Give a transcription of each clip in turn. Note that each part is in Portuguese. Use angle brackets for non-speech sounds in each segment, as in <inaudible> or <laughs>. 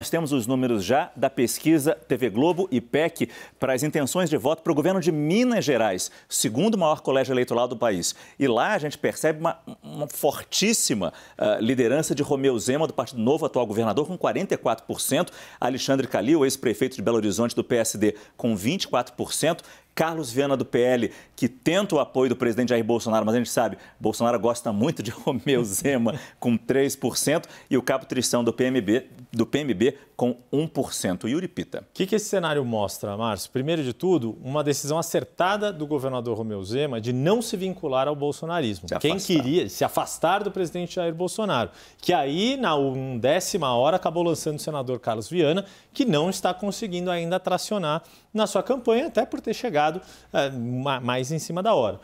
Nós temos os números já da pesquisa TV Globo e PEC para as intenções de voto para o governo de Minas Gerais, segundo maior colégio eleitoral do país. E lá a gente percebe uma, uma fortíssima uh, liderança de Romeu Zema, do Partido Novo, atual governador, com 44%, Alexandre Calil, ex-prefeito de Belo Horizonte do PSD, com 24%, Carlos Viana do PL, que tenta o apoio do presidente Jair Bolsonaro, mas a gente sabe, Bolsonaro gosta muito de Romeu <laughs> Zema com 3% e o Capo Trição do PMB, do PMB com 1%. Yuri Pita. O que, que esse cenário mostra, Márcio? Primeiro de tudo, uma decisão acertada do governador Romeu Zema de não se vincular ao bolsonarismo. Quem queria se afastar do presidente Jair Bolsonaro, que aí, na décima hora, acabou lançando o senador Carlos Viana, que não está conseguindo ainda tracionar na sua campanha, até por ter chegado mercado eh, mais em cima da hora.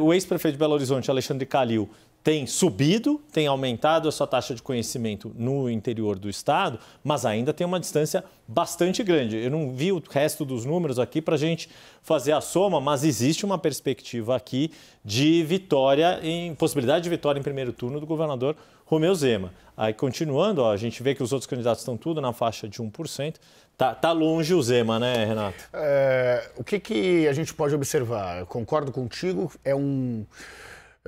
O ex-prefeito de Belo Horizonte, Alexandre Calil, tem subido, tem aumentado a sua taxa de conhecimento no interior do estado, mas ainda tem uma distância bastante grande. Eu não vi o resto dos números aqui para a gente fazer a soma, mas existe uma perspectiva aqui de vitória, em possibilidade de vitória em primeiro turno do governador Romeu Zema. Aí continuando, ó, a gente vê que os outros candidatos estão tudo na faixa de 1%. Tá, tá longe o Zema, né, Renato? É, o que, que a gente pode observar? Eu concordo contigo, é um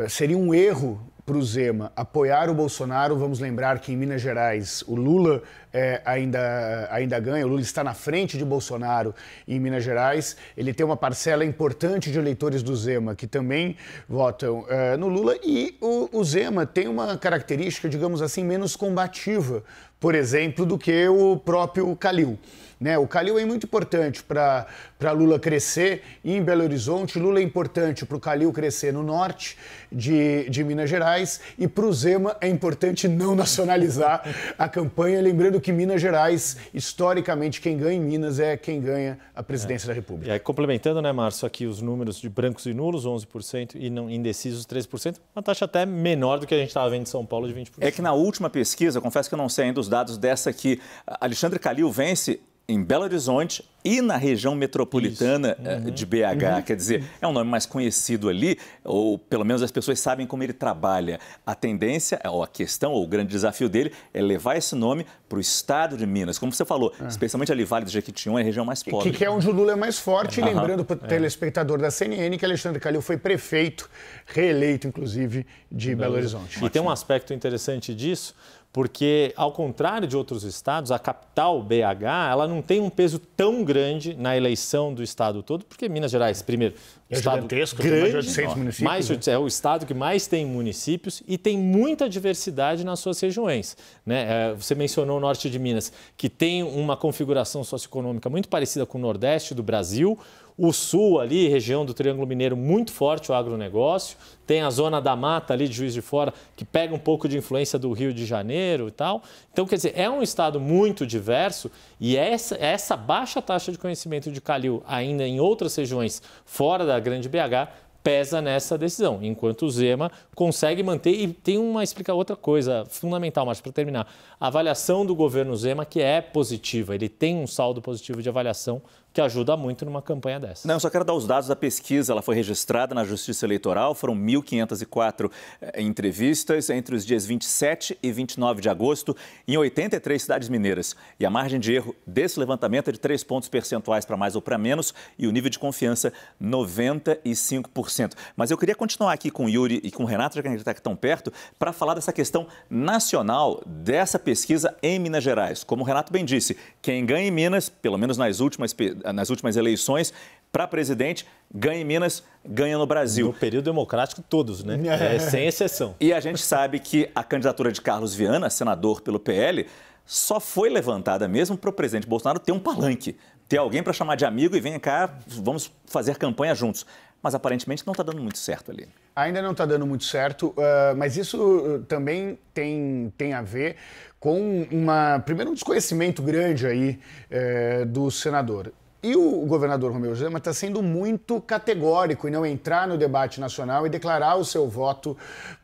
eh, seria um erro para o Zema apoiar o Bolsonaro. Vamos lembrar que em Minas Gerais o Lula é, ainda, ainda ganha, o Lula está na frente de Bolsonaro em Minas Gerais. Ele tem uma parcela importante de eleitores do Zema que também votam é, no Lula. E o, o Zema tem uma característica, digamos assim, menos combativa, por exemplo, do que o próprio Calil. Né? O Calil é muito importante para Lula crescer em Belo Horizonte, Lula é importante para o Calil crescer no norte de, de Minas Gerais e para o Zema é importante não nacionalizar a campanha, lembrando que Minas Gerais, historicamente, quem ganha em Minas é quem ganha a presidência é. da República. E aí, complementando, né, Márcio, aqui os números de brancos e nulos, 11%, e não, indecisos, 13%, uma taxa até menor do que a gente estava vendo em São Paulo, de 20%. É que na última pesquisa, confesso que eu não sei ainda os dados dessa aqui, Alexandre Calil vence em Belo Horizonte e na região metropolitana eh, uhum. de BH. Uhum. Quer dizer, é um nome mais conhecido ali, ou pelo menos as pessoas sabem como ele trabalha. A tendência, é, ou a questão, ou o grande desafio dele é levar esse nome para o estado de Minas. Como você falou, é. especialmente ali Vale do Jequitinhonha é a região mais pobre. Que, que é onde o Lula é mais forte. Lembrando para o é. telespectador da CNN que Alexandre Calil foi prefeito, reeleito, inclusive, de Belo, Belo Horizonte. E tem um aspecto interessante disso, porque ao contrário de outros estados, a capital BH, ela não tem um peso tão grande na eleição do estado todo, porque Minas Gerais, é. primeiro, é estado grande, mais de municípios, mais, né? é o estado que mais tem municípios e tem muita diversidade nas suas regiões. Né? É, você mencionou o norte de Minas, que tem uma configuração socioeconômica muito parecida com o nordeste do Brasil. O sul ali, região do Triângulo Mineiro, muito forte o agronegócio. Tem a zona da mata ali de Juiz de Fora, que pega um pouco de influência do Rio de Janeiro e tal. Então, quer dizer, é um estado muito diverso e essa, essa baixa taxa de conhecimento de Calil, ainda em outras regiões fora da grande BH, pesa nessa decisão, enquanto o Zema consegue manter e tem uma explicar outra coisa fundamental, mas para terminar, a avaliação do governo Zema que é positiva, ele tem um saldo positivo de avaliação que ajuda muito numa campanha dessa. Não, eu só quero dar os dados da pesquisa. Ela foi registrada na Justiça Eleitoral, foram 1.504 eh, entrevistas entre os dias 27 e 29 de agosto, em 83 cidades mineiras. E a margem de erro desse levantamento é de 3 pontos percentuais para mais ou para menos, e o nível de confiança 95%. Mas eu queria continuar aqui com o Yuri e com o Renato, já que a gente está aqui tão perto, para falar dessa questão nacional dessa pesquisa em Minas Gerais. Como o Renato bem disse, quem ganha em Minas, pelo menos nas últimas nas últimas eleições para presidente, ganha em Minas, ganha no Brasil. No período democrático, todos, né? É. é, sem exceção. E a gente sabe que a candidatura de Carlos Viana, senador pelo PL, só foi levantada mesmo para o presidente Bolsonaro ter um palanque, ter alguém para chamar de amigo e venha cá, vamos fazer campanha juntos. Mas aparentemente não está dando muito certo ali. Ainda não está dando muito certo, ah, mas isso ah, também tem, tem a ver com uma primeiro um desconhecimento grande aí eh, do senador. E o governador Romeu Zema está sendo muito categórico em não entrar no debate nacional e declarar o seu voto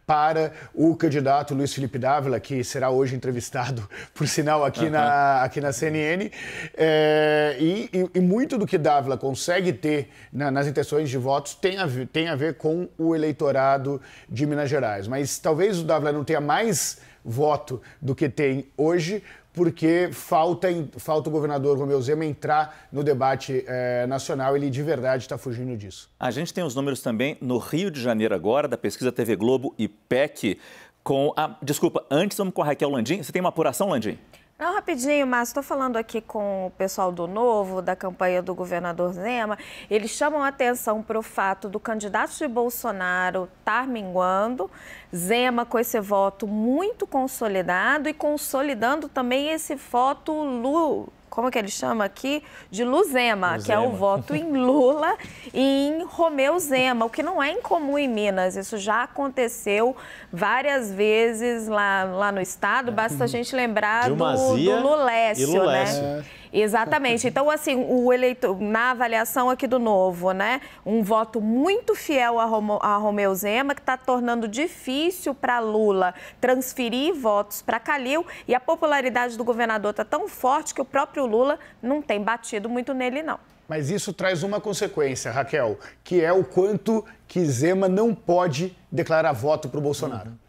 para o candidato Luiz Felipe Dávila, que será hoje entrevistado, <laughs> por sinal, aqui, uhum. na, aqui na CNN. É, e, e, e, muito do que Dávila consegue ter na, nas intenções de votos tem a, ver, tem a ver com o eleitorado de Minas Gerais. Mas talvez o Dávila não tenha mais voto do que tem hoje, porque falta, falta o governador Romeu Zema entrar no debate eh, nacional. Ele de verdade está fugindo disso. A gente tem os números também no Rio de Janeiro agora, da pesquisa TV Globo e PEC. Com a. Desculpa, antes vamos com a Raquel Landim. Você tem uma apuração, Landim? Não, rapidinho, Márcio, estou falando aqui com o pessoal do Novo, da campanha do governador Zema. Eles chamam a atenção para o fato do candidato de Bolsonaro estar tá minguando, Zema com esse voto muito consolidado e consolidando também esse voto Lula, como que ele chama aqui? De Luzema, que é o voto em Lula e em Romeu Zema, o que não é incomum em Minas. Isso já aconteceu várias vezes lá, lá no estado. Basta a uhum. gente lembrar do, do Lulécio, Lulécio, né? É. Exatamente. <laughs> Então, assim, o eleitor, na avaliação aqui do Novo, né, um voto muito fiel a, Romo, a Romeu Zema, que está tornando difícil para Lula transferir votos para Calil, e a popularidade do governador está tão forte que o próprio Lula não tem batido muito nele, não. Mas isso traz uma consequência, Raquel, que é o quanto que Zema não pode declarar voto para o Bolsonaro. Uhum.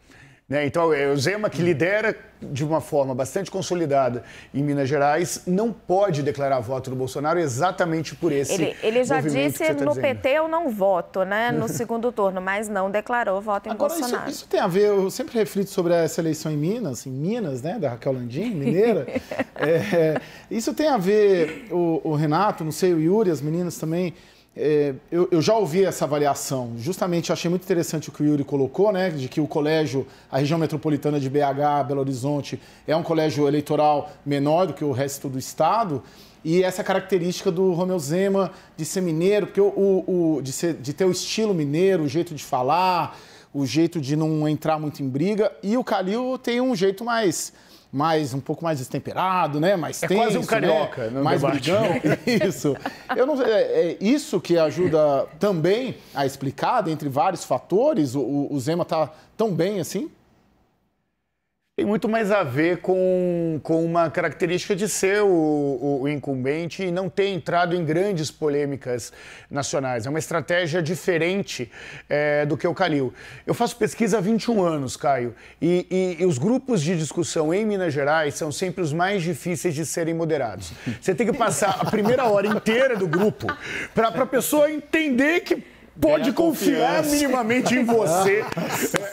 Né? Então, é, o Zema, que hum. lidera de uma forma bastante consolidada em Minas Gerais, não pode declarar voto no Bolsonaro exatamente por esse. Ele, ele já disse tá no PT eu não voto, né? No <laughs> segundo turno, mas não declarou voto em Agora, Bolsonaro. Isso, isso, tem a ver, eu sempre reflito sobre essa eleição em Minas, em Minas, né? Da Raquel Landim, mineira. <laughs> É, é, isso tem a ver, o, o Renato, não sei, o Yuri, as meninas também é, eu, eu, já ouvi essa avaliação. Justamente, achei muito interessante o que o Yuri colocou, né? De que o colégio, a região metropolitana de BH, Belo Horizonte, é um colégio eleitoral menor do que o resto do estado. E essa característica do Romeu Zema de ser mineiro, porque o, o, o de, ser, de ter o estilo mineiro, o jeito de falar, o jeito de não entrar muito em briga. E o Calil tem um jeito mais mais um pouco mais destemperado, né? Mais é tenso, quase um né? carioca, né? mais debate. brigão. <laughs> Isso. Eu não, é, é, isso que ajuda também a explicar, dentre vários fatores, o, o Zema está tão bem assim? Tem muito mais a ver com, com uma característica de ser o, o, incumbente e não ter entrado em grandes polêmicas nacionais. É uma estratégia diferente é, do que o Calil. Eu faço pesquisa há 21 anos, Caio, e, e, e, os grupos de discussão em Minas Gerais são sempre os mais difíceis de serem moderados. Você tem que passar a primeira hora inteira do grupo para a pessoa entender que pode confiar minimamente em você <laughs>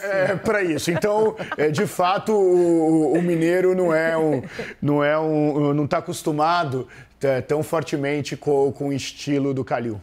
é, é, é para isso. Então, é, de fato, o, o, mineiro não é um, não é um, não está acostumado é, tão fortemente com, com o estilo do Calil.